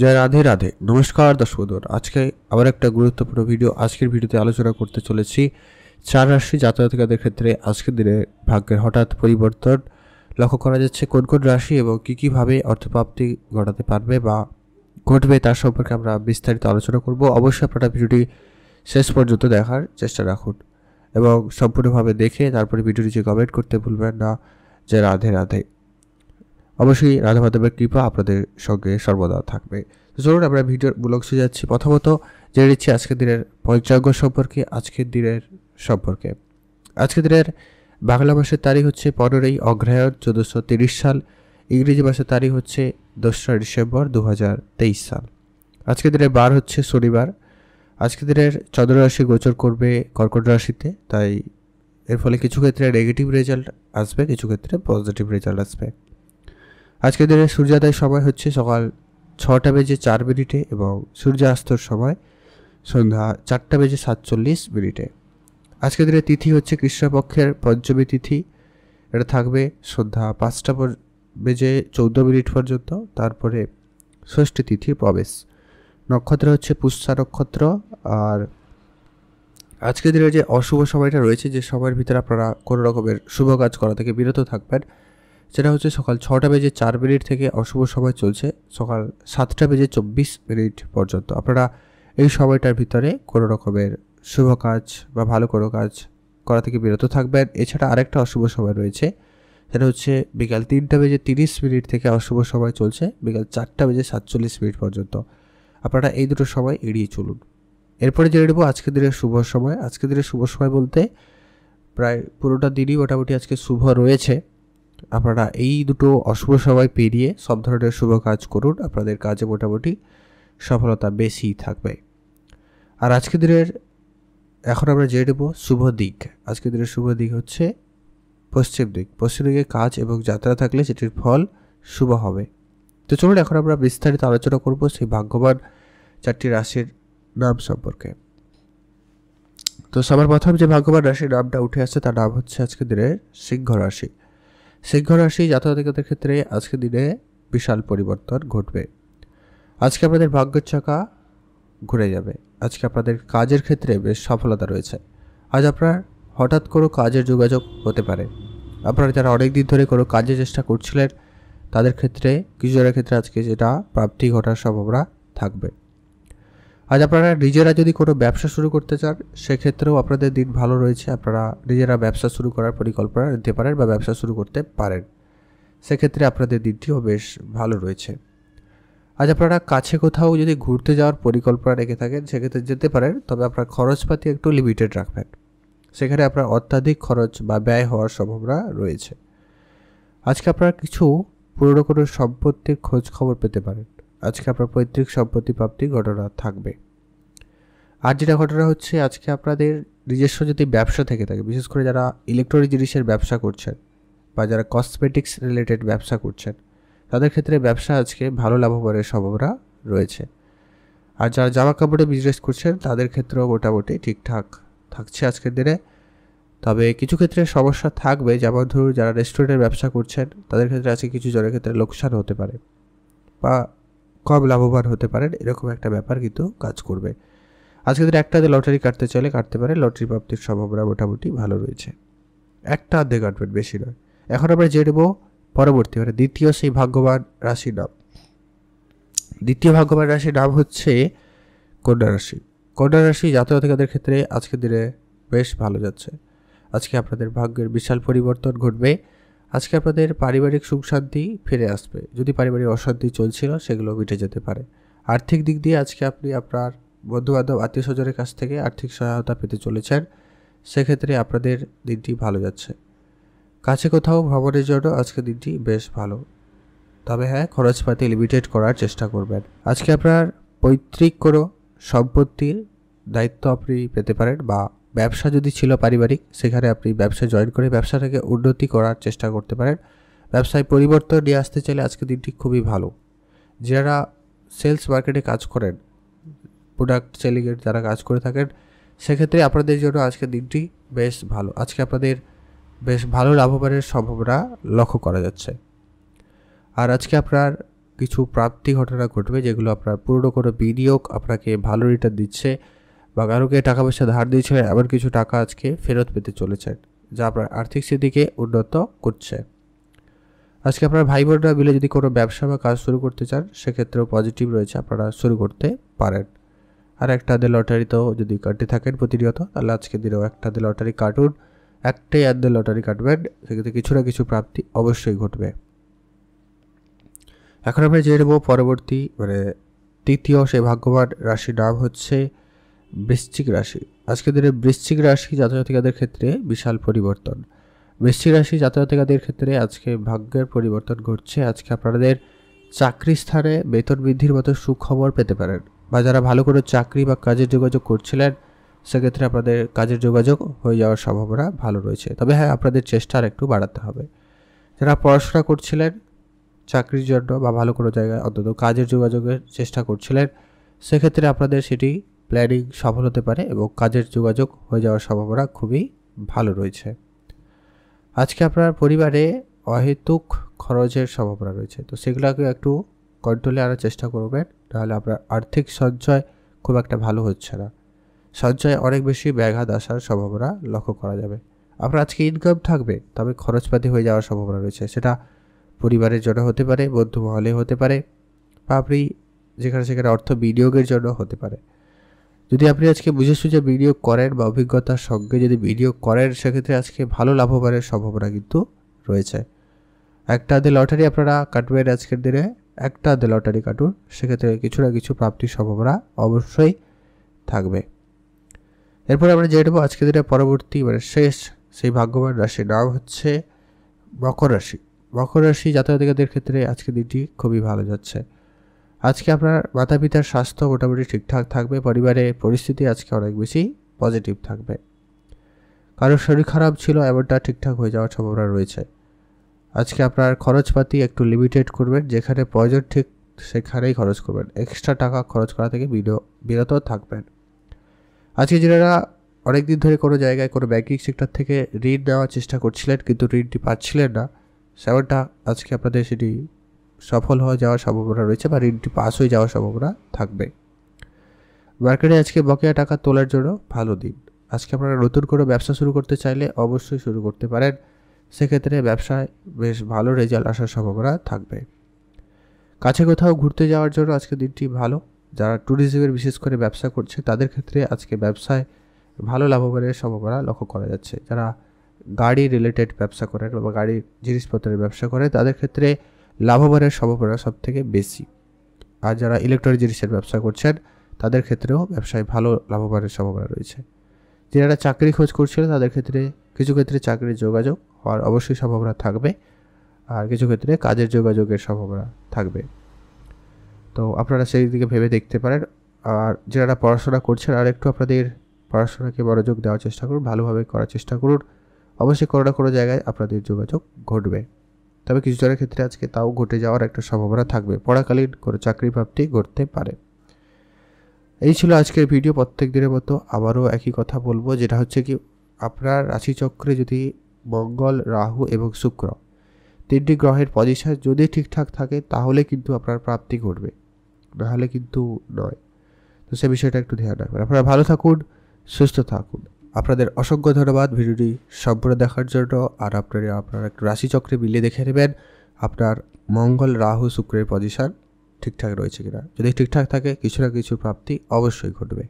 জয় রাধে রাধে নমস্কার দর্শকদের আজকে আবার একটা গুরুত্বপূর্ণ ভিডিও আজকের ভিডিওতে আলোচনা করতে চলেছি চার রাশি জাতকাদের ক্ষেত্রে আজকের দিনে ভাগ্যের হঠাৎ পরিবর্তন লক্ষ্য করা যাচ্ছে কোন কোন রাশি এবং কী কীভাবে অর্থপ্রাপ্তি ঘটাতে পারবে বা ঘটবে তার সম্পর্কে আমরা বিস্তারিত আলোচনা করব অবশ্যই আপনারা ভিডিওটি শেষ পর্যন্ত দেখার চেষ্টা রাখুন এবং সম্পূর্ণভাবে দেখে তারপরে ভিডিওটি যে কমেন্ট করতে ভুলবেন না যে রাধে রাধে অবশ্যই রাধা মাধবের কৃপা আপনাদের সঙ্গে সর্বদা থাকবে তো চলুন আমরা ভিডিওর মূলক অংশে যাচ্ছি প্রথমত জেনে নিচ্ছি আজকের দিনের পঞ্চাঙ্গ সম্পর্কে আজকের দিনের সম্পর্কে আজকের দিনের বাংলা মাসের তারিখ হচ্ছে পনেরোই অগ্রহায়ণ চোদ্দোশো তিরিশ সাল ইংরেজি মাসের তারিখ হচ্ছে দোসরা ডিসেম্বর দু সাল আজকের দিনের বার হচ্ছে শনিবার আজকের দিনের চন্দ্ররাশি গোচর করবে কর্কট রাশিতে তাই এর ফলে কিছু ক্ষেত্রে নেগেটিভ রেজাল্ট আসবে কিছু ক্ষেত্রে পজিটিভ রেজাল্ট আসবে আজকের দিনের সূর্যোদয় সময় হচ্ছে সকাল ছটা বেজে চার মিনিটে এবং সূর্যাস্তর সময় সন্ধ্যা চারটা বেজে সাতচল্লিশ মিনিটে আজকের দিনের তিথি হচ্ছে কৃষ্ণপক্ষের পঞ্চমী তিথি এটা থাকবে সন্ধ্যা পাঁচটা বেজে চৌদ্দ মিনিট পর্যন্ত তারপরে ষষ্ঠী তিথির প্রবেশ নক্ষত্র হচ্ছে পুষ্যা নক্ষত্র আর আজকের দিনে যে অশুভ সময়টা রয়েছে যে সময়ের ভিতরে আপনারা কোনো রকমের শুভ কাজ করা থেকে বিরত থাকবেন সেটা হচ্ছে সকাল ছটা বেজে চার মিনিট থেকে অশুভ সময় চলছে সকাল সাতটা বেজে চব্বিশ মিনিট পর্যন্ত আপনারা এই সময়টার ভিতরে কোনো রকমের শুভ কাজ বা ভালো কোনো কাজ করা থেকে বিরত থাকবেন এছাড়া আরেকটা অশুভ সময় রয়েছে সেটা হচ্ছে বিকাল তিনটা বেজে তিরিশ মিনিট থেকে অশুভ সময় চলছে বিকাল চারটা বেজে সাতচল্লিশ মিনিট পর্যন্ত আপনারা এই দুটো সময় এড়িয়ে চলুন এরপরে জেনে নেব আজকের দিনের শুভ সময় আজকের দিনের শুভ সময় বলতে প্রায় পুরোটা দিনই মোটামুটি আজকে শুভ রয়েছে আপনারা এই দুটো অশুভ সবাই পেরিয়ে সব ধরনের শুভ কাজ করুন আপনাদের কাজে মোটামুটি সফলতা বেশি থাকবে আর আজকের দিনের এখন আমরা জেনে নেব শুভ দিক আজকের দিনের শুভ দিক হচ্ছে পশ্চিম দিক পশ্চিম দিকে কাজ এবং যাত্রা থাকলে সেটির ফল শুভ হবে তো চলুন এখন আমরা বিস্তারিত আলোচনা করব সেই ভাগ্যবান চারটি রাশির নাম সম্পর্কে তো সবার প্রথম যে ভাগ্যবান রাশির নামটা উঠে আসছে তার নাম হচ্ছে আজকের দিনের সিংহ রাশি সিংহ রাশি জাতকাতের ক্ষেত্রে আজকের দিনে বিশাল পরিবর্তন ঘটবে আজকে আপনাদের ভাগ্যের চাকা ঘুরে যাবে আজকে আপনাদের কাজের ক্ষেত্রে বেশ সফলতা রয়েছে আজ আপনার হঠাৎ করে কাজের যোগাযোগ হতে পারে আপনারা যারা অনেক দিন ধরে কোনো কাজের চেষ্টা করছিলেন তাদের ক্ষেত্রে কিছুজনের ক্ষেত্রে আজকে যেটা প্রাপ্তি ঘটার সম্ভাবনা থাকবে আজ আপনারা নিজেরা যদি কোনো ব্যবসা শুরু করতে চান সেক্ষেত্রেও আপনাদের দিন ভালো রয়েছে আপনারা নিজেরা ব্যবসা শুরু করার পরিকল্পনা নিতে পারেন বা ব্যবসা শুরু করতে পারেন সেক্ষেত্রে আপনাদের দিনটিও বেশ ভালো রয়েছে আজ আপনারা কাছে কোথাও যদি ঘুরতে যাওয়ার পরিকল্পনা রেখে থাকেন সেক্ষেত্রে যেতে পারেন তবে আপনার খরচপাতি একটু লিমিটেড রাখবেন সেখানে আপনার অত্যাধিক খরচ বা ব্যয় হওয়ার সম্ভাবনা রয়েছে আজকে আপনারা কিছু পুরনো কোনো সম্পত্তির খোঁজ খবর পেতে পারেন আজকে আপনার পৈতৃক সম্পত্তি প্রাপ্তির ঘটনা থাকবে আর যেটা ঘটনা হচ্ছে আজকে আপনাদের নিজস্ব যদি ব্যবসা থেকে থাকে বিশেষ করে যারা ইলেকট্রনিক জিনিসের ব্যবসা করছেন বা যারা কসমেটিক্স রিলেটেড ব্যবসা করছেন তাদের ক্ষেত্রে ব্যবসা আজকে ভালো লাভবানের সম্ভাবনা রয়েছে আর যারা জামা কাপড়ে বিজনেস করছেন তাদের ক্ষেত্রেও মোটামুটি ঠিকঠাক থাকছে আজকের দিনে তবে কিছু ক্ষেত্রে সমস্যা থাকবে যেমন ধরুন যারা রেস্টুরেন্টের ব্যবসা করছেন তাদের ক্ষেত্রে আজকে কিছু জনের ক্ষেত্রে লোকসান হতে পারে বা কম লাভবান হতে পারেন এরকম একটা ব্যাপার কিন্তু কাজ করবে আজকে যদি একটাতে লটারি কাটতে চলে কাটতে পারে লটারি প্রাপ্তির সম্ভাবনা মোটামুটি ভালো রয়েছে একটা আধে কাটবেন বেশি নয় এখন আমরা জেনেবো পরবর্তী মানে দ্বিতীয় সেই ভাগ্যবান রাশির নাম দ্বিতীয় ভাগ্যবান রাশির নাম হচ্ছে কন্যা রাশি কন্যা রাশি জাতীয়তাদের ক্ষেত্রে আজকের দিনে বেশ ভালো যাচ্ছে আজকে আপনাদের ভাগ্যের বিশাল পরিবর্তন ঘটবে আজকে আপনাদের পারিবারিক সুখ শান্তি ফিরে আসবে যদি পারিবারিক অশান্তি চলছিল সেগুলো মিটে যেতে পারে আর্থিক দিক দিয়ে আজকে আপনি আপনার বন্ধুবান্ধব আত্মীয় স্বজনের কাছ থেকে আর্থিক সহায়তা পেতে চলেছেন সেক্ষেত্রে আপনাদের দিনটি ভালো যাচ্ছে কাছে কোথাও ভ্রমণের জন্য আজকে দিনটি বেশ ভালো তবে হ্যাঁ খরচপাতি লিমিটেড করার চেষ্টা করবেন আজকে আপনার পৈতৃক কোনো সম্পত্তির দায়িত্ব আপনি পেতে পারেন বা ব্যবসা যদি ছিল পারিবারিক সেখানে আপনি ব্যবসা জয়েন করে ব্যবসাটাকে উন্নতি করার চেষ্টা করতে পারেন ব্যবসায় পরিবর্তন নিয়ে আসতে চাইলে আজকের দিনটি খুবই ভালো যারা সেলস মার্কেটে কাজ করেন প্রোডাক্ট সেলিংয়ের যারা কাজ করে থাকেন সেক্ষেত্রে আপনাদের জন্য আজকের দিনটি বেশ ভালো আজকে আপনাদের বেশ ভালো লাভবানের সম্ভাবনা লক্ষ্য করা যাচ্ছে আর আজকে আপনার কিছু প্রাপ্তি ঘটনা ঘটবে যেগুলো আপনার পুরনো কোনো বিনিয়োগ আপনাকে ভালো রিটার্ন দিচ্ছে বা কারোকে টাকা পয়সা ধার দিয়েছে এমন কিছু টাকা আজকে ফেরত পেতে চলেছেন যা আপনার আর্থিক স্থিতিকে উন্নত করছে আজকে আপনার ভাই বোনরা মিলে যদি কোনো ব্যবসা বা কাজ শুরু করতে চান সেক্ষেত্রেও পজিটিভ রয়েছে আপনারা শুরু করতে পারেন আর একটা দে লটারিতেও যদি কাটতে থাকেন প্রতিনিয়ত তাহলে আজকে দিনেও একটা দে লটারি কাটুন একটাই আদে লটারি কাটবেন সেক্ষেত্রে কিছু না কিছু প্রাপ্তি অবশ্যই ঘটবে এখন আমরা জেনে নেব পরবর্তী মানে তৃতীয় সেই ভাগ্যবান রাশির নাম হচ্ছে বৃশ্চিক রাশি আজকের দিনে বৃশ্চিক রাশি জাতজাতিকাদের ক্ষেত্রে বিশাল পরিবর্তন বৃশ্চিক রাশি জাতজাতিকাদের ক্ষেত্রে আজকে ভাগ্যের পরিবর্তন ঘটছে আজকে আপনাদের চাকরি স্থানে বেতন বৃদ্ধির মতো সুখবর পেতে পারেন বা যারা ভালো করে চাকরি বা কাজের যোগাযোগ করছিলেন সেক্ষেত্রে আপনাদের কাজের যোগাযোগ হয়ে যাওয়ার সম্ভাবনা ভালো রয়েছে তবে হ্যাঁ আপনাদের চেষ্টা আর একটু বাড়াতে হবে যারা পড়াশোনা করছিলেন চাকরির জন্য বা ভালো কোনো জায়গায় অন্তত কাজের যোগাযোগের চেষ্টা করছিলেন সেক্ষেত্রে আপনাদের সেটি প্ল্যানিং সফল হতে পারে এবং কাজের যোগাযোগ হয়ে যাওয়ার সম্ভাবনা খুবই ভালো রয়েছে আজকে আপনার পরিবারে অহেতুক খরচের সম্ভাবনা রয়েছে তো সেগুলোকে একটু কন্ট্রোলে আনার চেষ্টা করবেন তাহলে আপনার আর্থিক সঞ্চয় খুব একটা ভালো হচ্ছে না সঞ্চয়ে অনেক বেশি ব্যাঘাত আসার সম্ভাবনা লক্ষ্য করা যাবে আপনার আজকে ইনকাম থাকবে তবে খরচপাতি হয়ে যাওয়ার সম্ভাবনা রয়েছে সেটা পরিবারের জন্য হতে পারে বন্ধু মহলে হতে পারে বা আপনি যেখানে সেখানে অর্থ বিনিয়োগের জন্য হতে পারে যদি আপনি আজকে বুঝে সুঝে ভিডিও করেন বা অভিজ্ঞতার সঙ্গে যদি ভিডিও করেন সেক্ষেত্রে আজকে ভালো লাভবানের সম্ভাবনা কিন্তু রয়েছে একটা দে লটারি আপনারা কাটবেন আজকের দিনে একটা আধে লটারি কাটুন সেক্ষেত্রে কিছু না কিছু প্রাপ্তির সম্ভাবনা অবশ্যই থাকবে এরপর আমরা যেটুকু আজকের দিনে পরবর্তী মানে শেষ সেই ভাগ্যবান রাশির নাম হচ্ছে মকর রাশি মকর রাশি যাতায়াতিকাদের ক্ষেত্রে আজকে দিনটি খুবই ভালো যাচ্ছে আজকে আপনার মাতা পিতার স্বাস্থ্য মোটামুটি ঠিকঠাক থাকবে পরিবারে পরিস্থিতি আজকে অনেক বেশি পজিটিভ থাকবে কারোর শরীর খারাপ ছিল এমনটা ঠিকঠাক হয়ে যাওয়ার সম্ভাবনা রয়েছে আজকে আপনার খরচপাতি একটু লিমিটেড করবেন যেখানে প্রয়োজন ঠিক সেখানেই খরচ করবেন এক্সট্রা টাকা খরচ করা থেকে বিরত থাকবেন আজকে যারা অনেক দিন ধরে কোনো জায়গায় কোনো ব্যাঙ্কিং সেক্টর থেকে ঋণ নেওয়ার চেষ্টা করছিলেন কিন্তু ঋণটি পাচ্ছিলেন না সেমনটা আজকে আপনাদের সেটি সফল হয়ে যাওয়ার সম্ভাবনা রয়েছে বা ঋণটি পাস হয়ে যাওয়ার সম্ভাবনা থাকবে মার্কেটে আজকে বকেয়া টাকা তোলার জন্য ভালো দিন আজকে আপনারা নতুন করে ব্যবসা শুরু করতে চাইলে অবশ্যই শুরু করতে পারেন সেক্ষেত্রে ব্যবসায় বেশ ভালো রেজাল্ট আসার সম্ভাবনা থাকবে কাছে কোথাও ঘুরতে যাওয়ার জন্য আজকে দিনটি ভালো যারা ট্যুরিজমের বিশেষ করে ব্যবসা করছে তাদের ক্ষেত্রে আজকে ব্যবসায় ভালো লাভবানের সম্ভাবনা লক্ষ্য করা যাচ্ছে যারা গাড়ি রিলেটেড ব্যবসা করেন বা গাড়ির জিনিসপত্রের ব্যবসা করে তাদের ক্ষেত্রে লাভবানের সম্ভাবনা সব থেকে বেশি আর যারা ইলেকট্রনিক জিনিসের ব্যবসা করছেন তাদের ক্ষেত্রেও ব্যবসায় ভালো লাভবানের সম্ভাবনা রয়েছে যারা চাকরি খোঁজ করছিলেন তাদের ক্ষেত্রে কিছু ক্ষেত্রে চাকরির যোগাযোগ হওয়ার অবশ্যই সম্ভাবনা থাকবে আর কিছু ক্ষেত্রে কাজের যোগাযোগের সম্ভাবনা থাকবে তো আপনারা সেই দিকে ভেবে দেখতে পারেন আর যারা পড়াশোনা করছেন আর একটু আপনাদের পড়াশোনাকে মনোযোগ দেওয়ার চেষ্টা করুন ভালোভাবে করার চেষ্টা করুন অবশ্যই কোনো না কোনো জায়গায় আপনাদের যোগাযোগ ঘটবে তবে কিছুজনের ক্ষেত্রে আজকে তাও ঘটে যাওয়ার একটা সম্ভাবনা থাকবে পড়াকালীন কোনো চাকরি প্রাপ্তি ঘটতে পারে এই ছিল আজকের ভিডিও প্রত্যেক দিনের মতো আবারও একই কথা বলবো যেটা হচ্ছে কি আপনার রাশিচক্রে যদি মঙ্গল রাহু এবং শুক্র তিনটি গ্রহের পজিশন যদি ঠিকঠাক থাকে তাহলে কিন্তু আপনার প্রাপ্তি ঘটবে নাহলে কিন্তু নয় তো সে বিষয়টা একটু ধ্যান রাখবেন আপনারা ভালো থাকুন সুস্থ থাকুন আপনাদের অসংখ্য ধন্যবাদ ভিডিওটি সম্পূর্ণ দেখার জন্য আর আপনারা আপনারা একটু রাশিচক্রে মিলিয়ে দেখে নেবেন আপনার মঙ্গল রাহু শুক্রের পজিশন ঠিকঠাক রয়েছে কিনা যদি ঠিকঠাক থাকে কিছু না কিছু প্রাপ্তি অবশ্যই ঘটবে